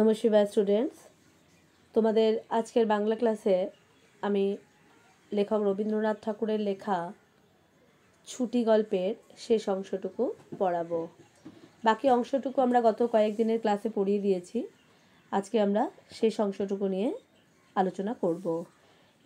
নমস্কার স্টুডেন্টস তোমাদের আজকের বাংলা ক্লাসে আমি লেখক রবীন্দ্রনাথ ঠাকুরের লেখা ছুটি গল্পের শেষ অংশটুকু পড়াবো বাকি অংশটুকু আমরা গত কয়েকদিনের ক্লাসে পড়িয়ে দিয়েছি আজকে আমরা শেষ অংশটুকু নিয়ে আলোচনা করব।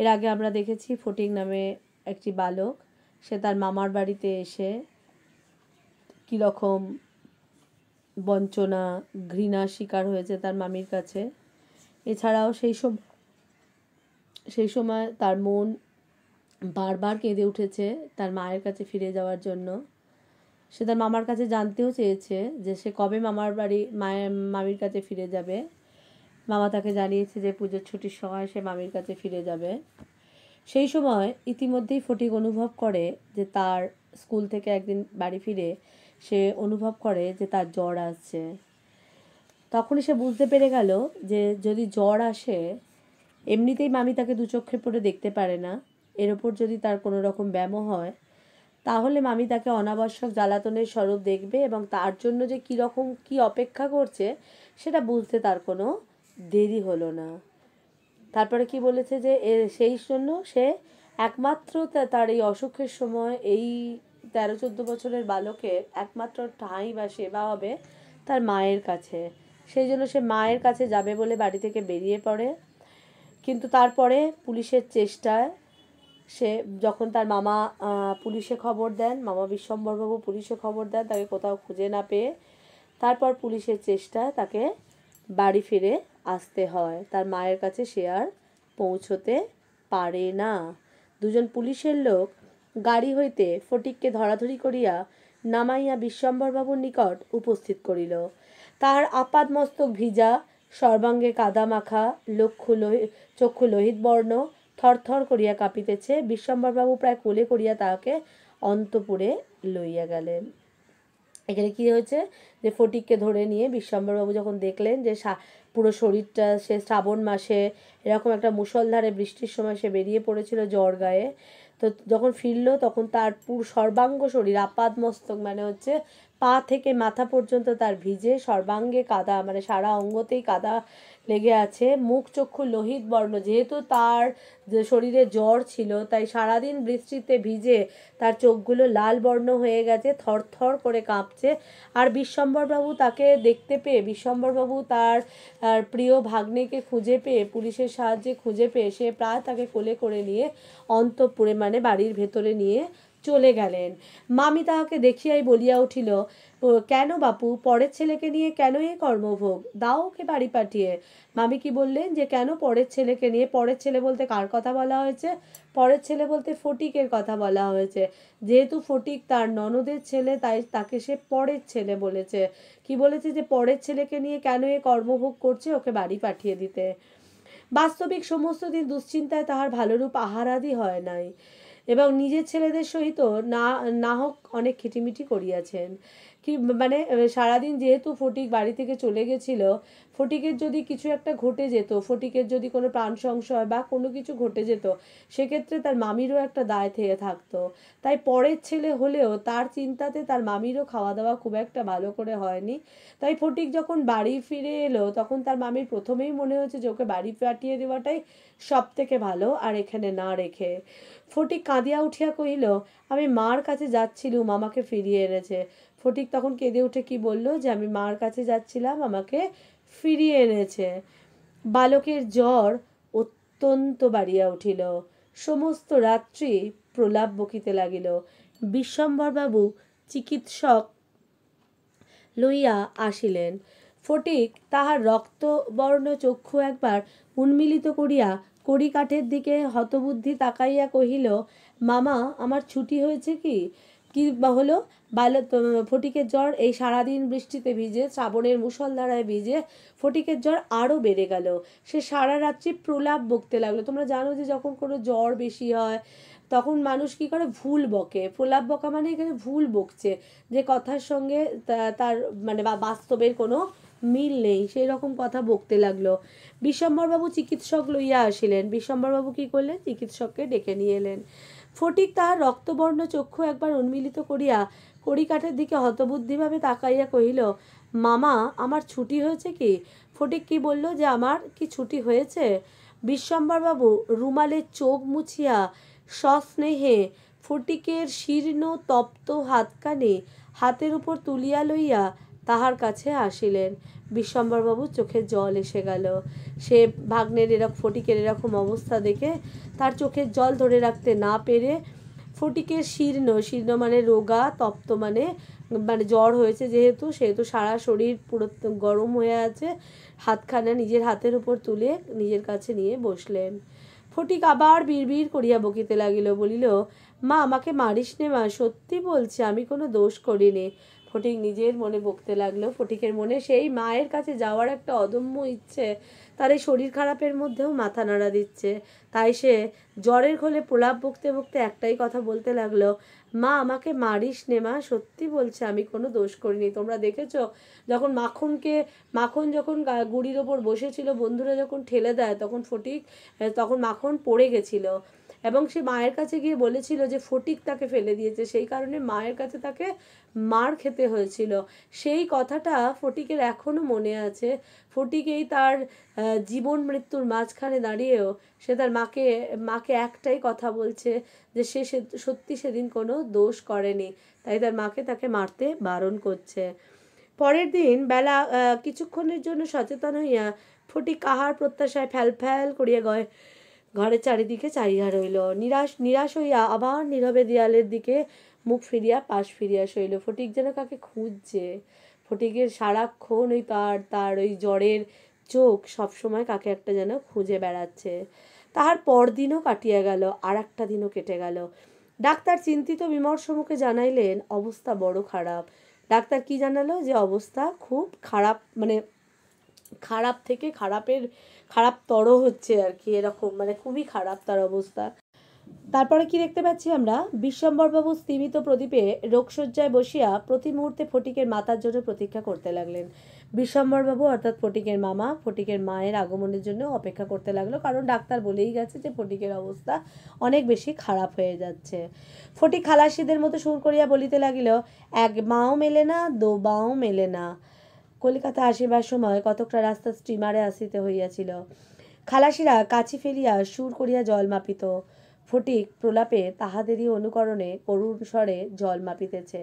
এর আগে আমরা দেখেছি ফটিং নামে একটি বালক সে তার মামার বাড়িতে এসে কীরকম বঞ্চনা ঘৃণার শিকার হয়েছে তার মামির কাছে এছাড়াও সেই সব সেই সময় তার মন বারবার কেঁদে উঠেছে তার মায়ের কাছে ফিরে যাওয়ার জন্য সে তার মামার কাছে জানতেও চেয়েছে যে সে কবে মামার বাড়ি মায়ের মামির কাছে ফিরে যাবে মামা তাকে জানিয়েছে যে পুজোর ছুটির সময় সে মামির কাছে ফিরে যাবে সেই সময় ইতিমধ্যেই ফটিক অনুভব করে যে তার স্কুল থেকে একদিন বাড়ি ফিরে সে অনুভব করে যে তার জ্বর আসছে তখনই সে বুঝতে পেরে গেল যে যদি জ্বর আসে এমনিতেই মামি তাকে দু চক্ষে পড়ে দেখতে পারে না এর ওপর যদি তার কোনো রকম ব্যামো হয় তাহলে মামি তাকে অনাবশ্যক জ্বালাতনের স্বরূপ দেখবে এবং তার জন্য যে কীরকম কি অপেক্ষা করছে সেটা বুঝতে তার কোনো দেরি হলো না তারপরে কি বলেছে যে সেই জন্য সে একমাত্র তার এই অসুখের সময় এই তেরো চোদ্দো বছরের বালকের একমাত্র ঠাঁই বা সেবা হবে তার মায়ের কাছে সেই জন্য সে মায়ের কাছে যাবে বলে বাড়ি থেকে বেরিয়ে পড়ে কিন্তু তারপরে পুলিশের চেষ্টায় সে যখন তার মামা পুলিশে খবর দেন মামা বিশ্বম্বরবাবু পুলিশে খবর দেন তাকে কোথাও খুঁজে না পেয়ে তারপর পুলিশের চেষ্টায় তাকে বাড়ি ফিরে আসতে হয় তার মায়ের কাছে সে আর পৌঁছতে পারে না দুজন পুলিশের লোক গাড়ি হইতে ফটিককে ধরাধরি করিয়া নামাইয়া বিশ্বম্বরবাবুর নিকট উপস্থিত করিল তাহার আপাদ মস্তক ভিজা সর্বাঙ্গে কাদা মাখা লোহিত চক্ষু লোহিত বর্ণ থরথর করিয়া কাঁপিতেছে বিশ্বম্বরবাবু প্রায় কোলে করিয়া তাহাকে অন্তপুরে লইয়া গেলেন এখানে কি হয়েছে যে ফটিককে ধরে নিয়ে বিশ্বম্বরবাবু যখন দেখলেন যে পুরো শরীরটা সে শ্রাবণ মাসে এরকম একটা মুষলধারে বৃষ্টির সময় সে বেরিয়ে পড়েছিল জ্বর গায়ে তো যখন ফিরলো তখন তার পুর সর্বাঙ্গ শরীর আপাদ মস্তক মানে হচ্ছে পা থেকে মাথা পর্যন্ত তার ভিজে সর্বাঙ্গে কাদা মানে সারা অঙ্গতেই কাদা লেগে আছে মুখ চক্ষু লোহিত বর্ণ যেহেতু তার যে শরীরে জ্বর ছিল তাই সারাদিন বৃষ্টিতে ভিজে তার চোখগুলো লাল বর্ণ হয়ে গেছে থরথর করে কাঁপছে আর বিশ্বম্বরবাবু তাকে দেখতে পেয়ে বিশ্বম্বরবাবু তার প্রিয় ভাগ্নেকে খুঁজে পেয়ে পুলিশের সাহায্যে খুঁজে পেয়ে সে প্রায় তাকে কোলে করে নিয়ে অন্তপুরে মানে মানে বাড়ির ভেতরে নিয়ে চলে গেলেন মামি তাহাকে দেখিয়াই বলিয়া উঠিল কেন বাপু পরের ছেলেকে নিয়ে কেন এ কর্মভোগ দাও ওকে বাড়ি পাঠিয়ে মামি কি বললেন যে কেন পরের ছেলেকে নিয়ে পরের ছেলে বলতে কার কথা বলা হয়েছে পরের ছেলে বলতে ফটিকের কথা বলা হয়েছে যেহেতু ফটিক তার ননদের ছেলে তাই তাকে সে পরের ছেলে বলেছে কি বলেছে যে পরের ছেলেকে নিয়ে কেন এ কর্মভোগ করছে ওকে বাড়ি পাঠিয়ে দিতে বাস্তবিক সমস্ত দিন দুশ্চিন্তায় তাহার ভালোরূপ আহারাদি হয় নাই এবং নিজের ছেলেদের সহিত না নাহক অনেক খিটিমিটি করিয়াছেন কি মানে সারাদিন যেহেতু ফটিক বাড়ি থেকে চলে গেছিল ফটিকের যদি কিছু একটা ঘটে যেত ফটিকের যদি কোনো প্রাণ সংশয় বা কোনো কিছু ঘটে যেত সেক্ষেত্রে তার মামিরও একটা দায় থেকে থাকতো তাই পরের ছেলে হলেও তার চিন্তাতে তার মামিরও খাওয়া দাওয়া খুব একটা ভালো করে হয়নি তাই ফটিক যখন বাড়ি ফিরে এলো তখন তার মামির প্রথমেই মনে হয়েছে যে ওকে বাড়ি পাঠিয়ে দেওয়াটাই সব থেকে ভালো আর এখানে না রেখে ফটিক কাঁদিয়া উঠিয়া কহিল আমি মার কাছে যাচ্ছিলুম আমাকে ফিরিয়ে এনেছে ফটিক তখন কেঁদে উঠে কি বলল যে আমি মার কাছে যাচ্ছিলাম আমাকে ফিরিয়ে এনেছে বালকের জ্বর অত্যন্ত বাড়িয়া উঠিল সমস্ত রাত্রি প্রলাপ বকিতে লাগিল বিশ্বম্বরবাবু চিকিৎসক লইয়া আসিলেন ফটিক তাহার রক্তবর্ণ চক্ষু একবার উন্মিলিত করিয়া কড়িকাঠের দিকে হতবুদ্ধি তাকাইয়া কহিল মামা আমার ছুটি হয়েছে কি কী হলো বাল ফটিকের জ্বর এই সারাদিন বৃষ্টিতে ভিজে শ্রাবণের মুসলধারায় ভিজে ফটিকের জ্বর আরও বেড়ে গেল সে সারা রাত্রি প্রলাপ বকতে লাগলো তোমরা জানো যে যখন কোনো জ্বর বেশি হয় তখন মানুষ কি করে ভুল বকে প্রলাপ বকা মানে এখানে ভুল বকছে যে কথার সঙ্গে তার মানে বা বাস্তবের কোনো মিল নেই সেই রকম কথা বকতে লাগলো বিশ্বম্বরবাবু চিকিৎসক লইয়া আসিলেন বিশ্বম্বরবাবু কি করলেন চিকিৎসককে ডেকে নিয়ে এলেন ফটিক তাহার রক্তবর্ণ চক্ষু একবার উন্মিলিত করিয়া কড়িকাঠের দিকে হতবুদ্ধিভাবে তাকাইয়া কহিল মামা আমার ছুটি হয়েছে কি ফটিক কি বলল যে আমার কি ছুটি হয়েছে বিশ্বম্বরবাবু রুমালের চোখ মুছিয়া সস্নেহে ফটিকের শীর্ণ তপ্ত হাতকানি হাতের উপর তুলিয়া লইয়া তাহার কাছে আসিলেন বিশ্বম্বরবাবুর চোখে জল এসে গেল সে ভাগ্নের এরকম ফটিকের এরকম অবস্থা দেখে তার চোখে জল ধরে রাখতে না পেরে ফটিকের শীর্ণ শীর্ণ মানে রোগা তপ্ত মানে মানে জ্বর হয়েছে যেহেতু সেহেতু সারা শরীর পুরো গরম হয়ে আছে হাতখানা নিজের হাতের উপর তুলে নিজের কাছে নিয়ে বসলেন ফটিক আবার বিড়বিড় করিয়া বকিতে লাগিল বলিল মা আমাকে মারিস নে মা সত্যি বলছে আমি কোনো দোষ করিনি ফটিক নিজের মনে বকতে লাগলো ফটিকের মনে সেই মায়ের কাছে যাওয়ার একটা অদম্য ইচ্ছে তার এই শরীর খারাপের মধ্যেও মাথা নাড়া দিচ্ছে তাই সে জ্বরের খোলে প্রলাপ বকতে বকতে একটাই কথা বলতে লাগলো মা আমাকে মারিস নে মা সত্যি বলছে আমি কোনো দোষ করিনি তোমরা দেখেছো যখন মাখনকে মাখন যখন গুড়ির ওপর বসেছিল বন্ধুরা যখন ঠেলে দেয় তখন ফটিক তখন মাখন পড়ে গেছিলো এবং সে মায়ের কাছে গিয়ে বলেছিল যে ফটিক তাকে ফেলে দিয়েছে সেই কারণে মায়ের কাছে তাকে মার খেতে হয়েছিল সেই কথাটা ফটিকের এখনও মনে আছে ফটিক এই তার জীবন মৃত্যুর মাঝখানে দাঁড়িয়েও সে তার মাকে মাকে একটাই কথা বলছে যে সে সত্যি সেদিন কোনো দোষ করেনি তাই তার মাকে তাকে মারতে বারণ করছে পরের দিন বেলা কিছুক্ষণের জন্য সচেতন হইয়া ফটিক কাহার প্রত্যাশায় ফ্যাল ফ্যাল করিয়া গয় ঘরের চারিদিকে চাহিয়া রইল নিরাশ নিরাশ হইয়া আবার নীরবে দেয়ালের দিকে মুখ ফিরিয়া পাশ ফিরিয়া শৈল ফটিক যেন কাকে খুঁজছে ফটিকের সারাক্ষণ ওই তার তার ওই জ্বরের চোখ সবসময় কাকে একটা যেন খুঁজে বেড়াচ্ছে তাহার পরদিনও কাটিয়া গেল আর একটা দিনও কেটে গেল ডাক্তার চিন্তিত বিমর্ষ মুখে জানাইলেন অবস্থা বড় খারাপ ডাক্তার কি জানালো যে অবস্থা খুব খারাপ মানে খারাপ থেকে খারাপের খারাপ তরও হচ্ছে আর কি এরকম মানে খুবই খারাপ তার অবস্থা তারপরে কি দেখতে পাচ্ছি আমরা বিশ্বম্বরবাবু স্তীমিত প্রদীপে রোগশয্যায় বসিয়া প্রতি মুহূর্তে ফটিকের মাতার জন্য প্রতীক্ষা করতে লাগলেন বিশ্বম্বরবাবু অর্থাৎ ফটিকের মামা ফটিকের মায়ের আগমনের জন্য অপেক্ষা করতে লাগলো কারণ ডাক্তার বলেই গেছে যে ফটিকের অবস্থা অনেক বেশি খারাপ হয়ে যাচ্ছে ফটিক খালাসিদের মতো সুর করিয়া বলিতে লাগিল এক মাও মেলে না দো বাও মেলে না কলিকাতা আসিবার সময় কতকটা রাস্তা স্টিমারে আসিতে হইয়াছিল খালাসিরা কাছি ফেলিয়া সুর করিয়া জল মাপিত ফটিক প্রলাপে তাহাদেরই অনুকরণে করুণ স্বরে জল মাপিতেছে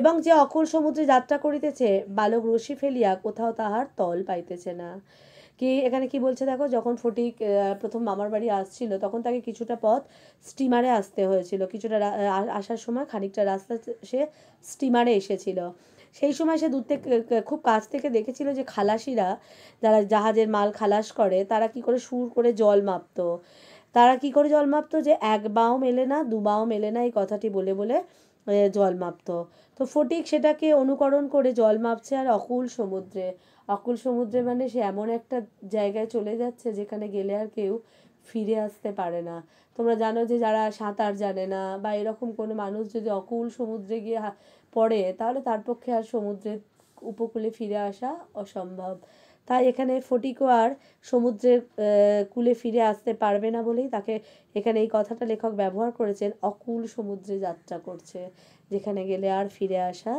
এবং যে অকুল সমুদ্রে যাত্রা করিতেছে বালক রশি ফেলিয়া কোথাও তাহার তল পাইতেছে না কি এখানে কি বলছে দেখো যখন ফটিক প্রথম মামার বাড়ি আসছিল তখন তাকে কিছুটা পথ স্টিমারে আসতে হয়েছিল কিছুটা আসার সময় খানিকটা রাস্তা সে স্টিমারে এসেছিল সেই সময় সে দূর থেকে খুব কাছ থেকে দেখেছিল যে খালাসিরা যারা জাহাজের মাল খালাস করে তারা কি করে সুর করে জল মাপত তারা কি করে জল মাপত যে এক বাও মেলে না দু বাও মেলে না এই কথাটি বলে বলে জল মাপত তো ফটিক সেটাকে অনুকরণ করে জল মাপছে আর অকুল সমুদ্রে অকুল সমুদ্রে মানে সে এমন একটা জায়গায় চলে যাচ্ছে যেখানে গেলে আর কেউ ফিরে আসতে পারে না তোমরা জানো যে যারা সাঁতার জানে না বা এরকম কোনো মানুষ যদি অকুল সমুদ্রে গিয়ে পড়ে তাহলে তার পক্ষে আর সমুদ্রের উপকূলে ফিরে আসা অসম্ভব তাই এখানে ফটিকো আর সমুদ্রের কূলে ফিরে আসতে পারবে না বলেই তাকে এখানে এই কথাটা লেখক ব্যবহার করেছেন অকুল সমুদ্রে যাত্রা করছে যেখানে গেলে আর ফিরে আসা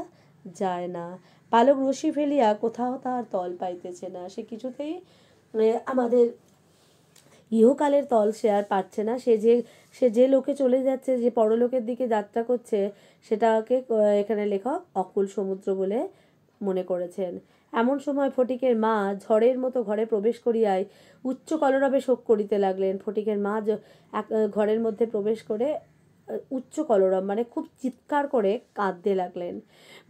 যায় না পালক রশি ফেলিয়া কোথাও তার তল পাইতেছে না সে কিছুতেই আমাদের ইহকালের তল সে আর পাচ্ছে না সে যে সে যে লোকে চলে যাচ্ছে যে পরলোকের দিকে যাত্রা করছে সেটাকে এখানে লেখক অকুল সমুদ্র বলে মনে করেছেন এমন সময় ফটিকের মা ঝড়ের মতো ঘরে প্রবেশ করিয়ায় উচ্চ কলরবে শোক করিতে লাগলেন ফটিকের মা ঘরের মধ্যে প্রবেশ করে উচ্চ কলরব মানে খুব চিৎকার করে কাঁদতে লাগলেন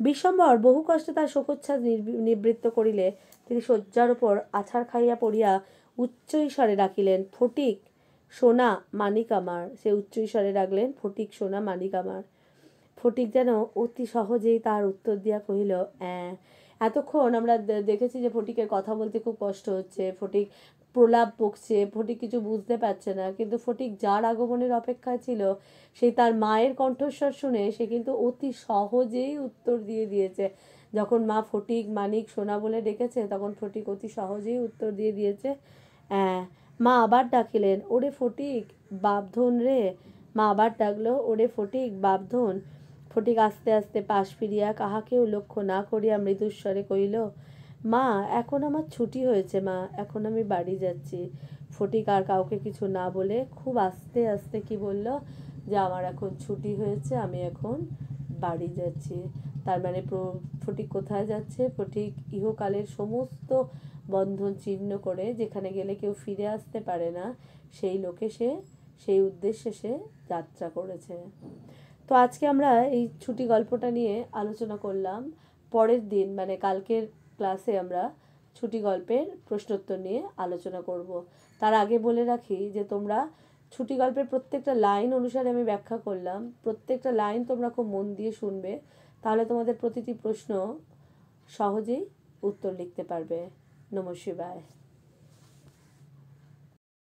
বিশ্বম্বর বহু কষ্টে তার শোকোচ্ছ্বাস নিবৃত্ত করিলে তিনি শয্যার উপর আছাড় খাইয়া পড়িয়া উচ্চ ঈশ্বরে রাখিলেন ফটিক সোনা মানিক আমার সে উচ্চ ডাকলেন ফটিক সোনা মানিক আমার ফটিক যেন অতি সহজেই তার উত্তর দিয়া কহিল অ্যাঁ এতক্ষণ আমরা দেখেছি যে ফটিকের কথা বলতে খুব কষ্ট হচ্ছে ফটিক প্রলাপ বকছে ফটিক কিছু বুঝতে পারছে না কিন্তু ফটিক যার আগমনের অপেক্ষায় ছিল সেই তার মায়ের কণ্ঠস্বর শুনে সে কিন্তু অতি সহজেই উত্তর দিয়ে দিয়েছে যখন মা ফটিক মানিক সোনা বলে ডেকেছে তখন ফটিক অতি সহজেই উত্তর দিয়ে দিয়েছে হ্যাঁ, মা আবার ডাকিলেন ওরে ফটিক বাপধন রে মা আবার ডাকলো ওরে ফটিক বাপধন ফটিক আস্তে আস্তে পাশ ফিরিয়া কাহাকেও লক্ষ্য না করিয়া মৃদুস্বরে কহিল মা এখন আমার ছুটি হয়েছে মা এখন আমি বাড়ি যাচ্ছি ফটিক আর কাউকে কিছু না বলে খুব আস্তে আস্তে কি বলল যে আমার এখন ছুটি হয়েছে আমি এখন বাড়ি যাচ্ছি তার মানে ফটিক কোথায় যাচ্ছে ফটিক ইহকালের সমস্ত বন্ধন চিহ্ন করে যেখানে গেলে কেউ ফিরে আসতে পারে না সেই লোকে সে সেই উদ্দেশ্যে সে যাত্রা করেছে তো আজকে আমরা এই ছুটি গল্পটা নিয়ে আলোচনা করলাম পরের দিন মানে কালকের ক্লাসে আমরা ছুটি গল্পের প্রশ্নোত্তর নিয়ে আলোচনা করব তার আগে বলে রাখি যে তোমরা ছুটি গল্পের প্রত্যেকটা লাইন অনুসারে আমি ব্যাখ্যা করলাম প্রত্যেকটা লাইন তোমরা খুব মন দিয়ে শুনবে তাহলে তোমাদের প্রতিটি প্রশ্ন সহজেই উত্তর লিখতে পারবে नमो शिवाय